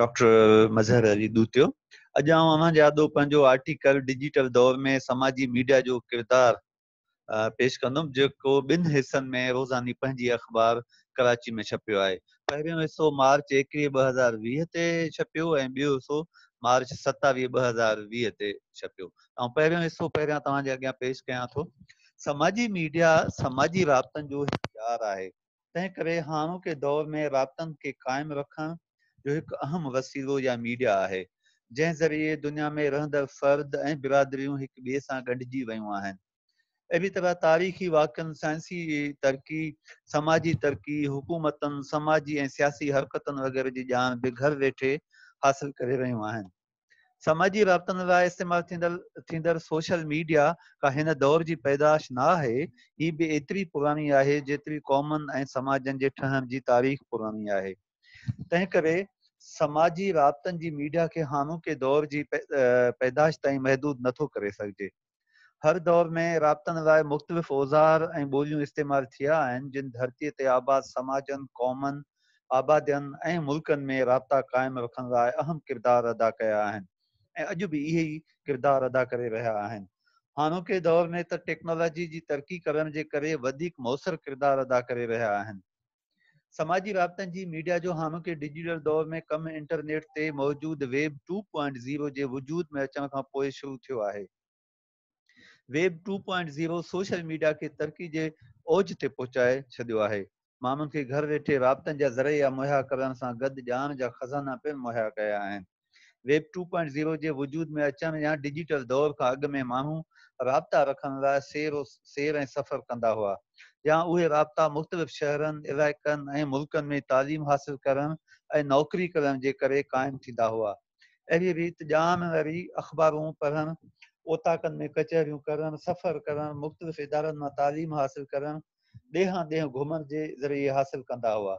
doctor मज़हर Ali दूतियो अॼु आउं article digital दौर में समाजी मीडिया जो किरदार पेश कंदुमि जेको ॿिनि हिसनि में रोज़ानी अख़बार कराची में छपियो है पहिरियों हिसो मार्च एकवीह ॿ हज़ार वीह ते छपियो मार्च सतावीह ॿ हज़ार वीह ते छपियो ऐं पेश कयां समाजी मीडिया समाजी राबतनि जो तह करेहानों के दौर में रबतन के कायम रखण जो हिकु अहम वसीलो या मीडिया आहे जंहिं ज़रिए दुनिया में रहंदड़ फ़र्द ऐं बिरादरियूं हिक ॿिए सां गॾिजी वियूं आहिनि अहिड़ी तरह तारीख़ी वाक़नि साइंसी तरक़ी समाजी तरक़ी हुकूमतनि समाजी ऐं सियासी हरकतनि वग़ैरह जी ॼाण बि घर वेठे हासिल करे रहियूं आहिनि সামাজিক رابطہ নরায় ইস্তেমাল থিনদর সোশ্যাল মিডিয়া কা হেন দোর জি پیدাশ নাহে ই বি এতরি পুরানি আহে জিতরি কমন এ সমাজন জে ঠাহম জি তারিখ পুরানি আহে তেহ করে সামাজিক رابطہ জি মিডিয়া কে হানো কে দোর জি پیدাশ তাই محدود নথো করে সাকজে হর দোর মে رابطہ নরায় মুক্তফ ওজার এ বুলিও ইস্তেমাল থিয়া আেন জিন ਧরতি তে আবাদ সমাজন কমন আবাদেন এ মুলকন মে রাতা কায়ম রাখঙ্গা আহম किरदार ادا কয়া আহে ऐं अॼु बि इहे ई किरदारु अदा करे रहिया आहिनि हाणोके दौर में त टेक्नोलॉजी जी तरक़ी करण जे करे वधीक मुसर किरदारु अदा करे रहिया आहिनि समाजी राबतनि जी मीडिया जो हाणोके डिजिटल दौर में कमु इंटरनेट ते मौजूदु वेब टू पॉइंट ज़ीरो जे वजूद में अचण खां पोइ शुरू थियो आहे web two point zero social media खे तरक़ी जे ओज ते पहुचाए छॾियो आहे माण्हुनि खे घर वेठे राबतनि जा ज़रिया मुहैया करण सां गॾु ॼाण जा खज़ाना पिणु मुहैया कया आहिनि वेब टू पॉइंट ज़ीरो जे वजूद में अचनि या डिजिटल दौर खां अॻु में माण्हू राबता रखण लाइ सेरो सेर ऐं सफ़र कंदा हुआ या उहे राबता मुख़्तलिफ़ शहरनि इलाइक़नि ऐं मुल्कनि में तालीम हासिल करणु ऐं नौकरी करण जे करे क़ाइमु थींदा हुआ अहिड़ी रीति जाम वरी अख़बारूं पढ़ण ओताकनि में कचहरियूं करणु सफ़र करणु मुख़्तलिफ़ इदारनि मां तालीम हासिल करणु ॾेहां देह घुमण जे ज़रिए हासिल कंदा हुआ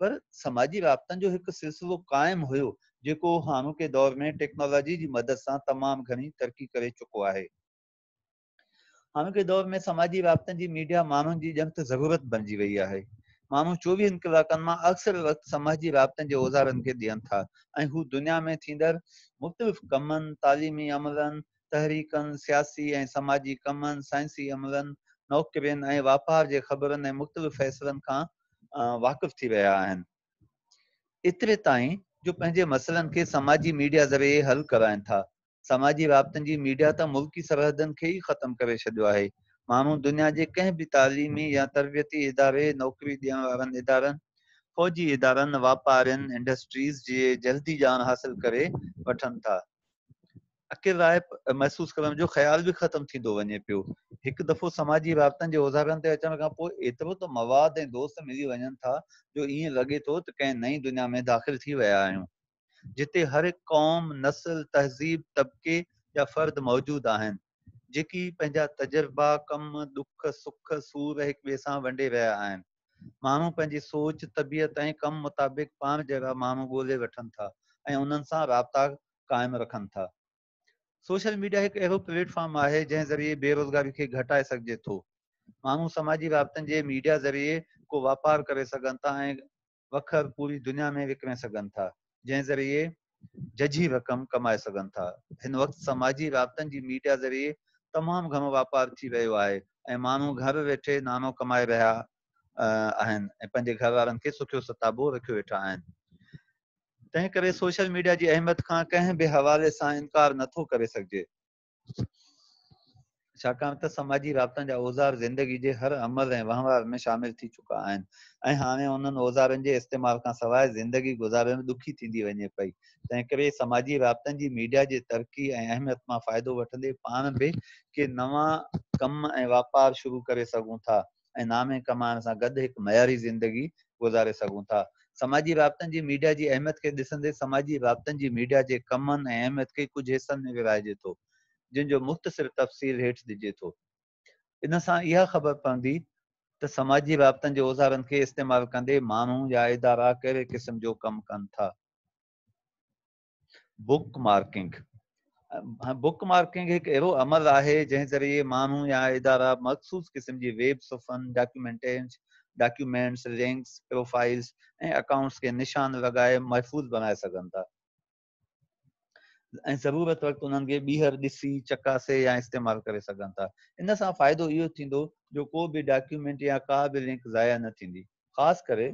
પર સમાજી رابطન જો એક સિલસવો કાયમ હયો જેકો હાનો કે દોર મે ટેકનોલોજી જી મદદ સા તમામ ઘણી तरक्की કરે ચકો આહે હાનો કે દોર મે સમાજી رابطન જી મીડિયા મામન જી જનત જાગૃત બનજી વઈ આહે મામન 24 ઇન્કિલાબન માં અક્ષર વક્ત સમાજી رابطન જે ઓઝારન કે દિયન થા એ હું દુનિયા મે થીન્દર મુત્તલફ કમન તાલીમી અમલન તહરીકાન सियासी એ સમાજી કમન સાયન્સી અમલન નોક કે બેન એ વાપાર જે ખબરન એ મુત્તલફ ફૈસલન કા वाक़ुफ़ थी विया आहिनि एतिरे ताईं जो पंहिंजे मसइलनि खे समाजी मीडिया ज़रिए हल कराइनि था समाजी राबतनि जी मीडिया त मुल्की सरहदनि खे ई ख़तमु करे छॾियो आहे माण्हू दुनिया जे कंहिं बि तालीमी या तरबियती इदारे नौकरी ॾियण वारनि इदारनि फ़ौजी इदारनि वापारियुनि इंडस्ट्रीज़ जे जल्दी ॼाण हासिल करे वठनि था अकेलाइ महसूस करण जो ख़्यालु बि ख़तमु थींदो वञे पियो हिकु दफ़ो समाजी राबतनि जे उज़ारनि ते अचण खां पोइ एतिरो त मवाद ऐं दोस्त मिली वञनि था जो ईअं लॻे थो त कंहिं नई दुनिया में दाख़िल थी विया आहियूं जिते हर कौम नसल तहज़ीब तबिके या फ़र्द मौजूदु आहिनि जेकी पंहिंजा तजुर्बा कम दुख सुख सूर हिक ॿिए सां वंडे रहिया आहिनि माण्हू पंहिंजी सोच तबियत ऐं कम मुताबिक़ पाण जहिड़ा माण्हू ॻोल्हे वठनि था ऐं उन्हनि सां राबता क़ाइमु रखनि था सोशल मीडिया एक अड़ो प्लेटफॉर्म है जै ज़रिए बेरोज़गारी के घटा सकते तो मू समाजी राबतनि के मीडिया ज़रिए को व्यापार कर वखर पूरी दुनिया में विकिणे सघनि था जै ज़रिए जजी रक़म कमाए सघनि था इन वक्त समाजी राबतनि की मीडिया ज़रिए तमाम घनो व्यापार थी रहियो घर वेठे नानो कमाए रहा आहिनि ऐं पंहिंजे सताबो रखियो वेठा तंहिं करे सोशल मीडिया जी अहमियत खां कंहिं बि हवाले सां इनकार नथो करे सघिजे छाकाणि त समाजी राबतनि जा औज़ार ज़िंदगी जे हर अमल ऐं वहिंवार में शामिल थी चुका आहिनि ऐं हाणे उन्हनि औज़ारनि जे इस्तेमाल खां सवाइ ज़िंदगी गुज़ारण में ॾुखी थींदी वञे पई तंहिं करे समाजी राबतनि जी मीडिया जे तरक़ी ऐं अहमियत मां फ़ाइदो वठंदे पाण बि के नवां कम ऐं वापार शुरू करे सघूं था ऐं नामे कमाइण सां गॾु हिकु मयारी ज़िंदगी गुज़ारे सघूं था সামাজিক রাবতন জি মিডিয়া জি अहमियत কে দিসন্দে সামাজিক রাবতন জি মিডিয়া জে কমন अहमियत কে কিছু হিসন মে বিরাজ জে তো জিন জো مختসর تفصیلی হেটস দিজে তো ইনসা ইয়া খবর পندی তে সামাজিক রাবতন জো ওজারন কে ইস্তেমাল কন্দে মানুয়া ইদারা কে কিছু কিসম জো কাম কন্তা বুকমার্কিং বুকমার্কিং এক এরো আমল আহে জেহ জariye মানুয়া ইদারা مخصوص কিসম জি ওয়েব সফন ডকুমেন্টেন্স डॉक्यूमेंट्स रैंक्स प्रोफाइल्स ऐं अकाउंट्स के निशान लगाए महफ़ूज़ बनाए सकन था ज़रूरत वक्त उन्होंने बीहर दिसी चकासे या इस्तेमाल कर सकन था इन सां फायदो यो थींदो जो को भी डॉक्यूमेंट या का भी लिंक ज़ाया न थींदी ख़ासि करे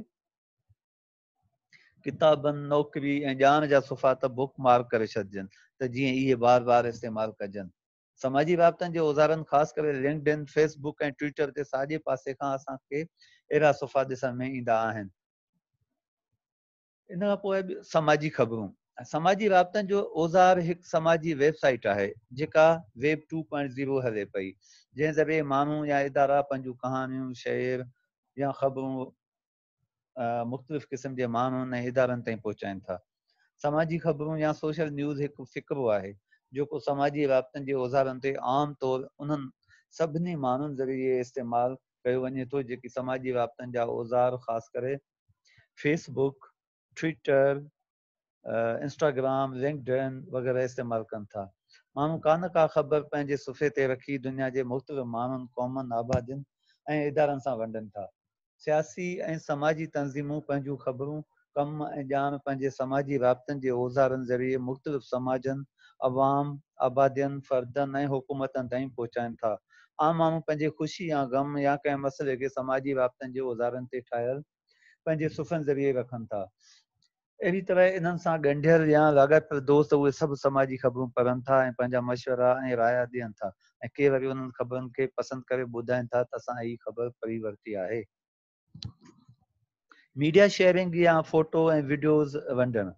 किताबन नौकरी ऐं ॼाण जा सुफ़ा त बुक मार्क कर छॾिजनि तो जी ये बार बार इस्तेमाल कजन समाजी राबतनि जे औज़ारनि खास कर लिंकड फेसबुक ऐं ट्विटर ते साजे पासे खां असांखे अहिड़ा सुफ़ा ॾिसण में ईंदा आहिनि इन खां पोइ समाजी ख़बरूं समाजी राबतनि जो औज़ार हिकु समाजी वेबसाइट आहे जेका वेब टू पॉइंट ज़ीरो हले पई जंहिं ज़रिए माण्हू या इदारा पंहिंजूं कहाणियूं शेर या ख़बरूं मुख़्तलिफ़ क़िस्म जे माण्हुनि ऐं इदारनि ताईं पहुचाइनि था समाजी ख़बरूं या सोशल न्यूज़ हिकु फ़िक्रो आहे जेको समाजी वाबतनि जे औज़ारनि ते आम तौरु उन्हनि सभिनी माण्हुनि ज़रिए इस्तेमालु कयो वञे थो जेकी समाजी वापतनि जा औज़ार ख़ासि करे फेसबुक ट्विटर इंस्टाग्राम लिंकडन वग़ैरह इस्तेमालु कनि था माण्हू का न का ख़बर पंहिंजे सुफ़े ते रखी दुनिया जे मुख़्तलिफ़ माण्हुनि क़ौमनि आबादियुनि ऐं इदारनि सां वंडनि था सियासी ऐं समाजी तंज़ीमूं पंहिंजूं ख़बरूं कम ऐं ॼाण पंहिंजे समाजी राबतनि जे औज़ारनि ज़रिए मुख़्तलिफ़ समाजनि अवाम आबादियुनि फ़र्दनि ऐं हुकूमतनि ताईं पहुचाइनि था आम माण्हू पंहिंजे ख़ुशी या ग़म या कंहिं मसइले खे समाजी वाबतनि जे औज़ारनि ते ठाहियल पंहिंजे सुफ़नि ज़रिए रखनि था अहिड़ी तरह इन्हनि सां ॻंढियल या लाॻापियल दोस्त उहे सभु समाजी ख़बरूं पढ़नि था ऐं पंहिंजा मशवरा ऐं राया ॾियनि था ऐं केर वरी उन्हनि ख़बरुनि खे पसंदि करे ॿुधाइनि था त असां हीअ ख़बर पढ़ी वरिती आहे मीडिया शेयरिंग या फ़ोटो ऐं वीडियोज़ वंडणु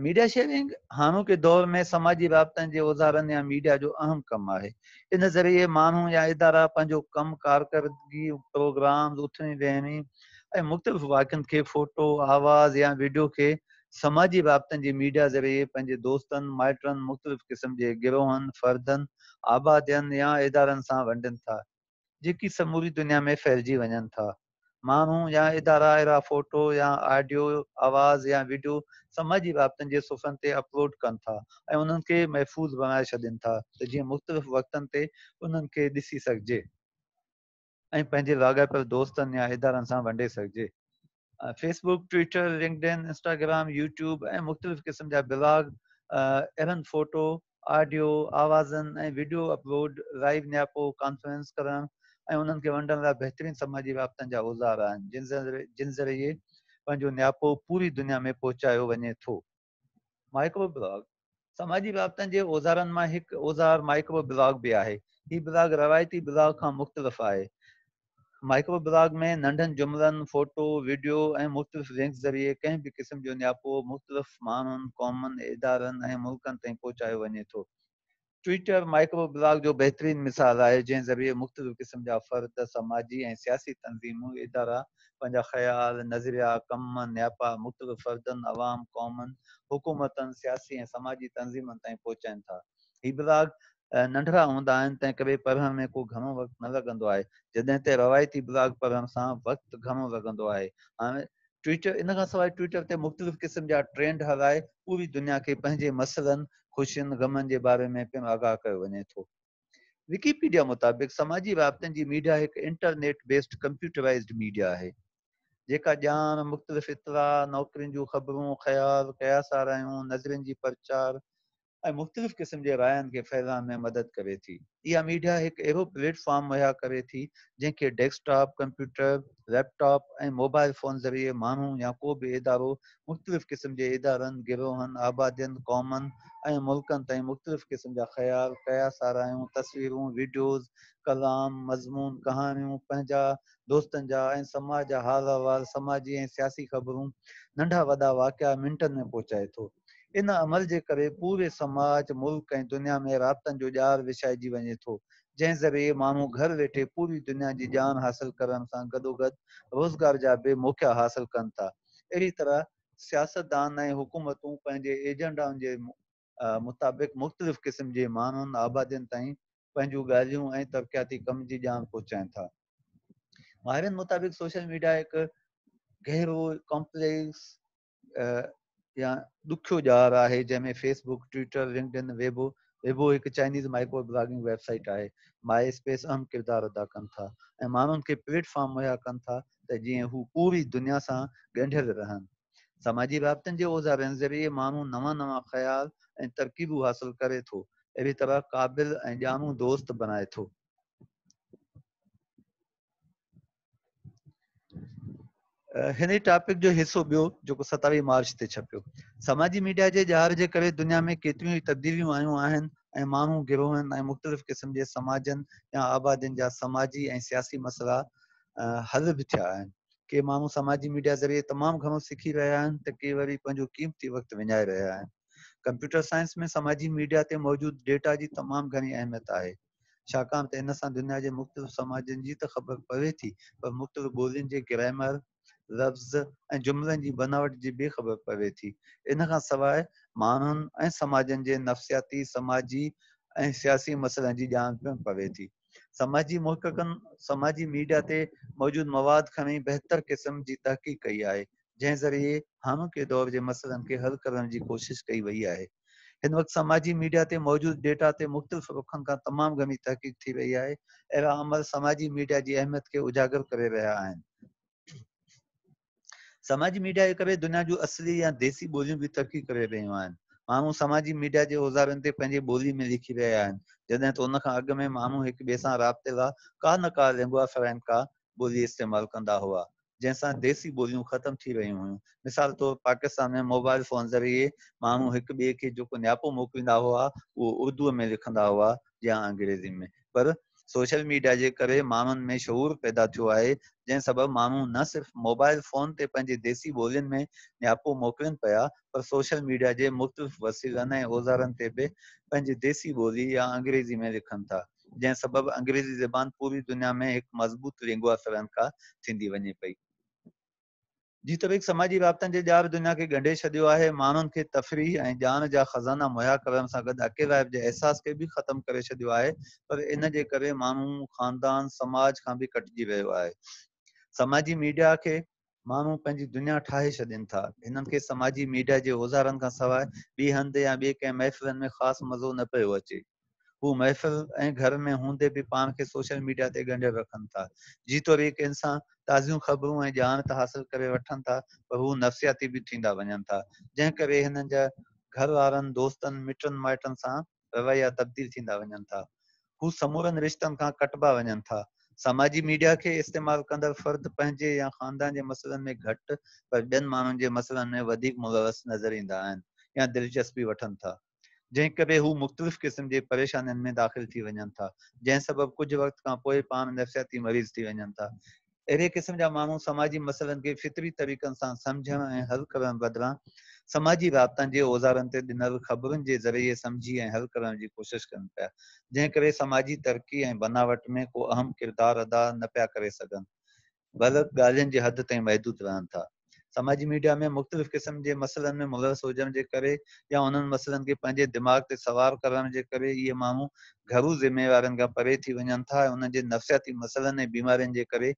मीडिया शेयरिंग हाणो के दौर में समाजी राबतनि के उज़ारनि या मीडिया जो अहम कम है इन ज़रिए मानू या इदारा पाँ कम कारकर्दगी प्रोग्राम उथणी वेहणी मुख़्तलिफ़ वाक्य के फोटो आवाज़ या वीडियो के समाजी राबतनि जी मीडिया ज़रिए पंहिंजे दोस्त माइटन मुख़्तलिफ़ क़िस्म के गिरोहनि फर्दन आबादियन या इदार सां था जी समूरी दुनिया में फैलजी वन था माण्हू या इदारा अहिड़ा फोटो या ऑडियो आवाज़ या वीडियो समाजी राबतनि जे सुफ़्हनि ते अपलोड कनि था ऐं उन्हनि खे महफ़ूज़ बणाए छॾनि था त जीअं मुख़्तलिफ़ वक़्तनि ते उन्हनि खे ॾिसी सघिजे ऐं पंहिंजे लाॻापियल दोस्तनि या इदारनि सां वंडे सघिजे Facebook Twitter LinkedIn Instagram YouTube ऐं मुख़्तलिफ़ क़िस्म जा ब्लॉग अहिड़नि फोटो ऑडियो आवाज़नि ऐं वीडियो अपलोड लाइव नियापो कॉन्फ्रेंस करणु ऐं हुननि खे वंडण लाइ बहितरीन समाजी वियानि जा औज़ार आहिनि जिन जिन ज़र पंहिंजो नियापो पूरी दुनिया में पहुचायो वञे थो माइक्रो ब्लॉग समाजी वियानि जे औज़ारनि मां हिकु औज़ार माइक्रो ब्लॉग बि आहे हीउ ब्लॉग रवायती ब्लॉग खां मुख़्तलिफ़ु आहे माइक्रो ब्लॉग में नंढनि जुमलनि फ़ोटो वीडियो ऐं मुख़्तलिफ़ ज़रिए कंहिं बि क़िस्म जो नियापो मुख़्तलिफ़ माण्हुनि क़ौमनि इदारनि ऐं मुल्कनि ताईं पहुचायो वञे थो ट्विटर माइक्रो ब्लॉग जो बेहतरीन मिसाल है जै ज़रिए मुख़्तलिफ़ क़िस्म जा फ़र्द समाजी ए सियासी तनज़ीमूं इदारा पाँ ख़्याल नज़रिया कम न्यापा मुख़्तलिफ़ फर्दन अवाम क़ौमनि हुकूमत सियासी ए समाजी तनज़ीमनि ताईं पहुचाइनि था हि ब्लॉग नंढड़ा हूंदा आहिनि तंहिं करे पढ़ण में को घणो वक़्तु न लॻंदो आहे जॾहिं त रवायती ब्लॉग पढ़ण सां वक़्तु घणो लॻंदो आहे हाणे ट्विटर इन खां सवाइ ट्विटर ते मुख़्तलिफ़ क़िस्म जा ट्रेंड हलाए उहे बि दुनिया खे पंहिंजे मसलनि ख़ुशियुनि ग़मनि जे बारे में पिणु आगाह कयो वञे थो विकिपीडिया मुताबिक़ समाजी वाबतनि जी मीडिया हिकु इंटरनेट बेस्ड कंप्यूटराइज़्ड मीडिया आहे जेका जाम मुख़्तलिफ़ इतवा नौकिरियुनि जूं ख़बरूं ख़्यालु कयासा रहिया नज़रनि जी ऐं मुख़्तलिफ़ क़िस्म के रायनि के फैलाइण में मदद करे थी इहा मीडिया एक अहिड़ो प्लेटफॉर्म मुहैया करे थी जैके डेस्कटॉप कंप्यूटर लैपटॉप ऐं मोबाइल फ़ोन ज़रिए मानू या को भी इदारो मुख़्तलिफ़ क़िस्म के इदार गिरोहनि आबादियुनि क़ौमनि ऐं मुल्कनि ताईं मुख़्तलिफ़ क़िस्म जा ख़्याल कया सारायूं तस्वीरूं वीडियोज़ कलाम मज़मून कहाणियूं पंहिंजा दोस्तनि समाज हाल अहिवाल समाजी ऐं सियासी ख़बरूं नंढा वॾा वाक़िआ मिंटनि में पहुचाए तो इन अमल के करे पूरे समाज मुल्क ए दुनिया में राबतनि जो ॼार विछाइजी वे तो जै ज़रिए मू घर वेठे पूरी दुनिया की जान हासिल करण सां रोज़गार जहा बि मौक़ा हासिल कन था अड़ी तरह सियासतदान हुकूमतू पैं एजेंडा के मुताबिक़ मुख़्तलिफ़ क़िस्म के मान आबादी तीन गाल ॻाल्हियूं कम की जान पहुचाइनि था माहिर मुताबिक़ सोशल मीडिया एक गहरो कॉम्प्लेक्स या ॾुखियो ॼाण आहे जंहिंमें Facebook Twitter LinkedIn Weibo Weibo हिकु चाइनीज़ माइक्रो ब्लॉगिंग वेबसाइट आहे माई स्पेस अहम किरदारु अदा कनि था ऐं माण्हुनि खे प्लेटफॉर्म मुहैया कनि था त जीअं हू पूरी दुनिया सां ॻंढियल रहनि समाजी राबतनि जे औज़ारनि ज़रिए माण्हू नवां नवा ख़्याल ऐं तरक़ीबू हासिल करे थो अहिड़ी तरह क़ाबिल ऐं जाम दोस्त बनाए थो हिन टॉपिक जो हिस्सो बो जो सतावीह मार्च ते छपियो समाजी मीडिया जे जहार जे करे दुनिया में केतिरियूं ई तब्दीलियूं आयूं आहिनि ऐं माण्हू गिरोहनि मुख़्तलिफ़ क़िस्म जे समाजन या आबादियुनि जा समाजी ए सियासी मसला हल बि थिया के माण्हू समाजी मीडिया ज़रिए तमाम घणो सिखी रहिया आहिनि त के वरी पंहिंजो क़ीमती वक्त विञाए रहिया आहिनि कंप्यूटर साइंस में समाजी मीडिया ते मौजूद डेटा जी तमाम घणी अहमियत आहे छाकाणि त इन सां दुनिया जे मुख़्तलिफ़ समाजनि जी त ख़बर पवे थी पर मुख़्तलिफ़ ॿोलियुनि जे ग्रामर लफ़्ज़ जुमलन की बनावट की भी ख़बर पवे थी इन खां सवाइ समाजन के नफ़्सियाती समाजी ऐं सियासी मसल की जान पिणु पवे थी समाजी मुहकनि समाजी मीडिया से मौजूद मवाद खणी बेहतर क़िस्म की तहक़ीक़ कई है जै ज़रिए हाणोके दौर के मसल के हल करण कोशिश कई वही है इन वक्त समाजी मीडिया से मौजूद डेटा ते मुख़्तलिफ़ रुखन का तमाम घनी तहक़ीक़ रही है अड़ा अमल समाजी मीडिया की अहमियत के उजागर कर रहा है समाजी मीडिया करे दुनिया जो असली या देसी ॿोलियूं भी तरक्की करे रहियूं आहिनि माण्हू समाजी मीडिया जे औज़ारनि ते पंहिंजी ॿोली में लिखी रहिया आहिनि जॾहिं त उन खां अॻु में माण्हू हिक ॿिए सां राब्ते लाइ का न का लंगुआ फराइम का ॿोली इस्तेमालु कंदा हुआ जंहिंसां देसी ॿोलियूं ख़तम थी रहियूं हुयूं मिसाल तौर पाकिस्तान में मोबाइल फोन ज़रिए माण्हू हिक ॿिए खे जेको न्यापो मोकिलींदा हुआ उहो उर्दूअ में लिखंदा हुआ या अंग्रेज़ी में पर सोशल मीडिया जे करे माण्हुनि में शौर पैदा थो है जै सबब माण्हू न सिर्फ़ मोबाइल फ़ोन ते पंजे देसी बोलियन में न्यापो मोकलन पया पर सोशल मीडिया जे मुख़्तलिफ़ वसीलनि ऐं औज़ारनि ते बि पंजे देसी बोली या अंग्रेज़ी में लिखन था जै सबब अंग्रेज़ी ज़बान पूरी दुनिया में एक मज़बूत लिंगवा फ्रंका थिंदी वने पई जी त बि समाजी राबतनि जे ॼा बि दुनिया खे ॻंढे छॾियो आहे माण्हुनि खे तफ़रीह ऐं जान जा ख़ज़ाना मुहैया करण सां गॾु अकेलब जे अहसास खे बि ख़तमु करे छॾियो आहे पर इन जे करे माण्हू ख़ानदान समाज खां बि कटिजी वियो आहे समाजी मीडिया खे माण्हू पंहिंजी दुनिया ठाहे छॾनि था हिननि खे समाजी मीडिया जे औज़ारनि खां सवाइ ॿिए हंधि या ॿिए कंहिं महफ़िलनि में ख़ासि मज़ो न पियो अचे वो महफ़िल ऐं घर में होंदे भी पान के सोशल मीडिया ते ॻंढे रखन था जी जीतोरीक इंसान ताज़ियूं ख़बरूं ऐं जान त हासिल करे वठनि था पर हू नफ़्सियाती भी थींदा वञनि था जंहिं करे हिननि जा घर वारनि दोस्तनि मिटनि माइटनि सां रवैया तब्दील थींदा वञनि था हू समूरनि रिश्तनि खां कटबा वञनि था सामाजिक मीडिया के इस्तेमाल कंदड़ फ़र्द पंहिंजे या ख़ानदान जे मसइलनि में घट पर ॿियनि माण्हुनि जे मसइलनि में वधीक मुलवस नज़र इंदा आहिनि या दिलचस्पी वठनि था જે કે બે હું મુક્તફ કિસમ જે પરેશાન મે દાખિલ થી વનતા જે સબબ કુજ વક્ત કા પોય પામ નફસિયાતી મરીઝ થી વનતા એરે કિસમ જા મામું સમાજી મસલન કે ફિત્રી તબીકન સા સમજણ એ હલ કરવા બદવા સમાજી વાપતા જે ઓજારન તે દિનર ખબરન જે ઝરિયે સમજી એ હલ કરન જે કોશિશ કરન પયા જે કરે સમાજી તરકી એ બનાવટ મે કો અહમ કિર્દાર અદા નપ્યા કરે સકન બલત ગાલન જે હદ તે મhdૂત રહનતા समाजी मीडिया में मुख़्तलिफ़ क़िस्म के मसइलनि में मुलवस हुजण के करे या उन मसलन के पंहिंजे दिमाग़ से सवार करण जे करे घरू जिम्मेवार परे थी वन था उन नफ़्सियाती मसइलनि ऐं बीमारियुनि करे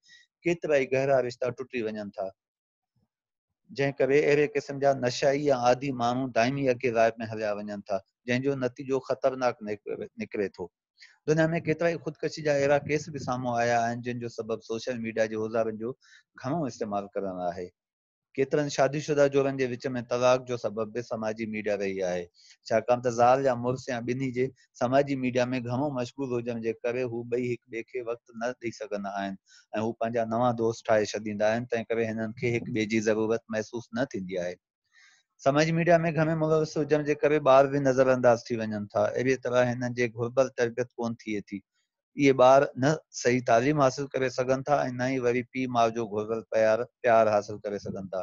गहरा रिश्ता टुटी वन था जंहिं करे क़िस्म जहा नशाई या आदि दायमी दाइमी अकेराइब में हलिया वन था जंहिंजो नतीजो ख़तरनाक निकरे तो दुनिया में केतरा ही ख़ुदकशी जा अड़ा केस भी सामू आया जिनों सबब सोशल मीडिया के औजार घो इस्तेमाल करना है केतिरनि शादीशुदा जोड़नि जे विच में तलाक जो सबबु समाजी मीडिया रही आहे छाकाणि त ज़ाल या मुड़ुसु या ॿिन्ही जे समाजी मीडिया में घणो मशगूल हुजण जे करे हू ॿई हिक ॿिए खे वक़्तु न ॾेई सघंदा आहिनि ऐं हू पंहिंजा नवां दोस्त ठाहे छॾींदा आहिनि तंहिं करे हिननि खे हिक ॿिए जी ज़रूरत महसूसु न थींदी आहे समाज मीडिया में घमे मुलवस हुजण जे करे ॿार बि नज़रअंदाज़ थी वञनि था अहिड़ीअ तरह हिननि जे घुर्बल तरबियत कोन थिए थी ये बार न सही तालीम हासिल कर सन था न वरी पी माओ जो घुरल प्यार प्यार हासिल कर सन था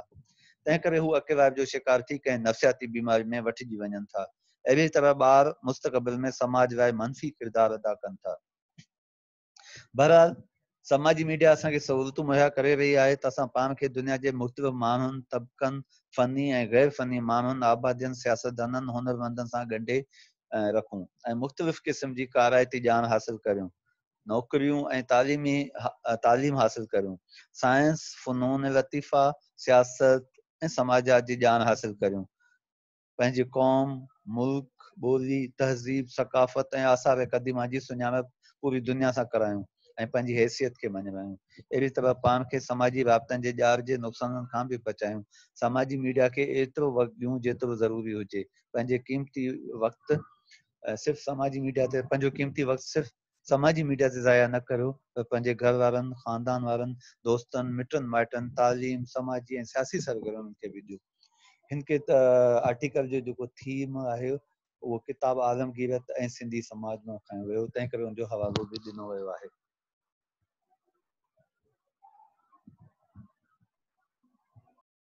तंहिं जो शिकार थी कें नफ़्सियाती बीमारी में वी वन था अड़ी तरह बार मुस्तबिल में समाज लाइ मनफ़ी किरदार अदा कन था बहरहाल समाजी मीडिया असांखे सहूलियतूं मुहैया कर रही है तो असां पान के दुनिया के मुख्त मान तबक फ़नी ऐं गैर फ़नी मान आबादियुनि सियासतदान हुनरमंदन से ॻंढे रखू मुख़्तलिफ़ क़िस्म की काराइती जान हासिल करूँ नौकरियों ऐं तालीमी तालीम हासिल करूँ साइंस फ़नून लतीफ़ा सियासत ए समाजात की जान हासिल करूँ पैं क़ौम मुल्क बोली तहज़ीब सकाफ़त ए आसार क़दीमा की सुञाणप पूरी दुनिया से करायूं ऐं पंहिंजी हैसियत खे मञायूं अड़ी तरह पान के समाजी राबतनि के जार के नुकसान का भी बचाऊँ समाजी मीडिया के एतिरो वक्त ॾियूं जो ज़रूरी हुजे पंहिंजे क़ीमती वक़्तु सिर्फ़ु समाजी मीडिया से पंहिंजो क़ीमती वक़्तु सिर्फ़ु সামাজিক মিডিয়াসে যায়া না করো পঞ্জে গৰৱান খاندانৱান দোস্তন মটন মাইটন তালিম সামাজিক এ سياسي সরকারন কে ভিডিও হিনকে আৰ্টিকল যে যো থিম আয়ে ও কিতাব আযম গিবত এ সিন্ধি সমাজন খয় তেন কৰে উন জো হাওৱাও বি দিনো হয় আহে